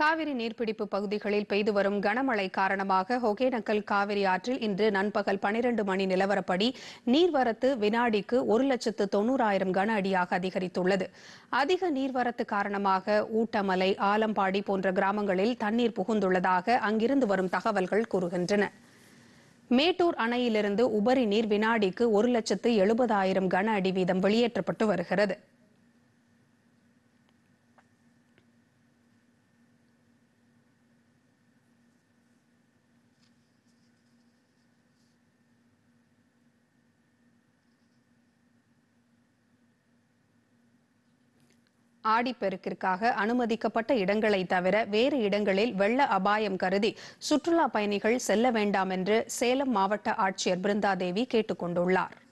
காவிரி நீர்பிடிப்பு பகுதிகளில் பெய்து வரும் கனமழை காரணமாக ஒகேனக்கல் காவிரி ஆற்றில் இன்று நண்பகல் பனிரண்டு மணி நிலவரப்படி நீர்வரத்து வினாடிக்கு ஒரு லட்சத்து தொன்னூறாயிரம் கன அடியாக அதிகரித்துள்ளது அதிக நீர்வரத்து காரணமாக ஊட்டமலை ஆலம்பாடி போன்ற கிராமங்களில் தண்ணீர் புகுந்துள்ளதாக அங்கிருந்து வரும் தகவல்கள் கூறுகின்றன மேட்டூர் அணையிலிருந்து உபரி நீர் வினாடிக்கு ஒரு லட்சத்து எழுபதாயிரம் கன அடி வீதம் வெளியேற்றப்பட்டு வருகிறது ஆடிப்பெருக்கிற்காக அனுமதிக்கப்பட்ட இடங்களை தவிர வேறு இடங்களில் வெள்ள அபாயம் கருதி சுற்றுலா பயணிகள் செல்ல வேண்டாம் என்று சேலம் மாவட்ட ஆட்சியர் பிருந்தாதேவி கேட்டுக்